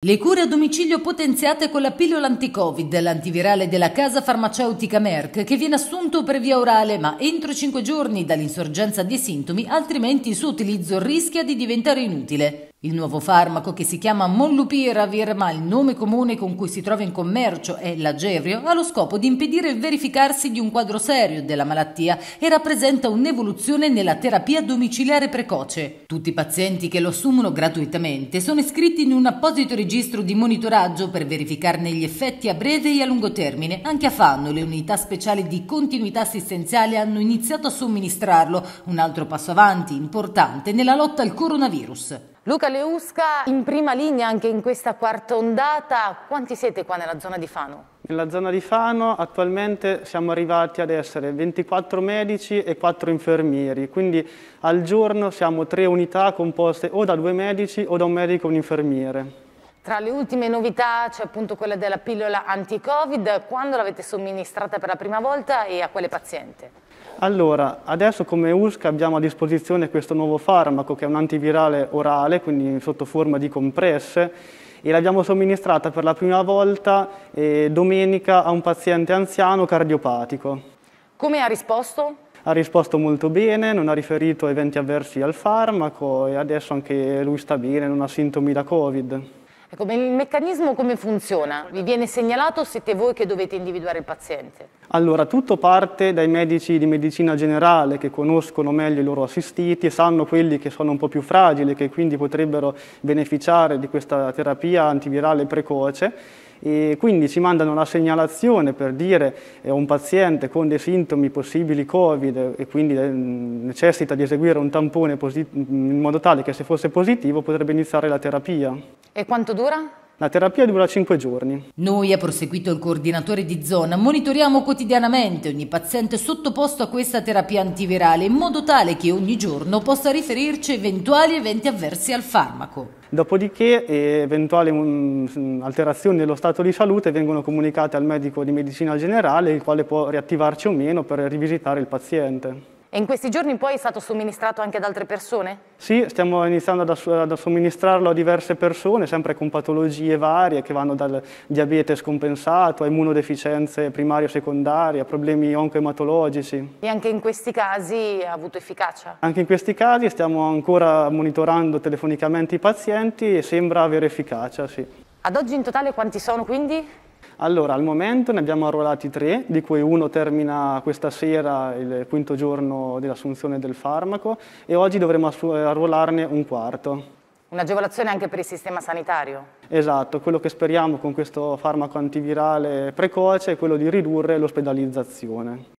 Le cure a domicilio potenziate con la pillola anti-Covid, l'antivirale della casa farmaceutica Merck, che viene assunto per via orale ma entro 5 giorni dall'insorgenza di sintomi, altrimenti il suo utilizzo rischia di diventare inutile. Il nuovo farmaco, che si chiama Monlupiravir, ma il nome comune con cui si trova in commercio è l'Agerio, ha lo scopo di impedire il verificarsi di un quadro serio della malattia e rappresenta un'evoluzione nella terapia domiciliare precoce. Tutti i pazienti che lo assumono gratuitamente sono iscritti in un apposito registro di monitoraggio per verificarne gli effetti a breve e a lungo termine. Anche a Fanno le unità speciali di continuità assistenziale hanno iniziato a somministrarlo, un altro passo avanti importante nella lotta al coronavirus. Luca Leusca in prima linea anche in questa quarta ondata, quanti siete qua nella zona di Fano? Nella zona di Fano attualmente siamo arrivati ad essere 24 medici e 4 infermieri, quindi al giorno siamo tre unità composte o da due medici o da un medico e un infermiere. Tra le ultime novità c'è appunto quella della pillola anti-Covid, quando l'avete somministrata per la prima volta e a quale paziente? Allora, adesso come USCA abbiamo a disposizione questo nuovo farmaco che è un antivirale orale, quindi sotto forma di compresse, e l'abbiamo somministrata per la prima volta eh, domenica a un paziente anziano cardiopatico. Come ha risposto? ha risposto molto bene, non ha riferito eventi avversi al farmaco e adesso anche lui sta bene, non ha sintomi da Covid. Ecco, il meccanismo come funziona? Vi viene segnalato o siete voi che dovete individuare il paziente? Allora, tutto parte dai medici di medicina generale che conoscono meglio i loro assistiti e sanno quelli che sono un po' più fragili, che quindi potrebbero beneficiare di questa terapia antivirale precoce e quindi ci mandano la segnalazione per dire eh, un paziente con dei sintomi possibili Covid e quindi eh, necessita di eseguire un tampone in modo tale che se fosse positivo potrebbe iniziare la terapia. E quanto dura? La terapia dura 5 giorni. Noi, ha proseguito il coordinatore di zona, monitoriamo quotidianamente ogni paziente sottoposto a questa terapia antivirale in modo tale che ogni giorno possa riferirci eventuali eventi avversi al farmaco. Dopodiché eh, eventuali mm, mm, alterazioni dello stato di salute vengono comunicate al medico di medicina generale, il quale può riattivarci o meno per rivisitare il paziente. E in questi giorni poi è stato somministrato anche ad altre persone? Sì, stiamo iniziando a somministrarlo a diverse persone, sempre con patologie varie che vanno dal diabete scompensato a immunodeficienze primarie o secondarie, a problemi oncoematologici. E anche in questi casi ha avuto efficacia? Anche in questi casi stiamo ancora monitorando telefonicamente i pazienti e sembra avere efficacia, sì. Ad oggi in totale quanti sono quindi? Allora, al momento ne abbiamo arruolati tre, di cui uno termina questa sera, il quinto giorno dell'assunzione del farmaco, e oggi dovremo arruolarne un quarto. Un'agevolazione anche per il sistema sanitario? Esatto, quello che speriamo con questo farmaco antivirale precoce è quello di ridurre l'ospedalizzazione.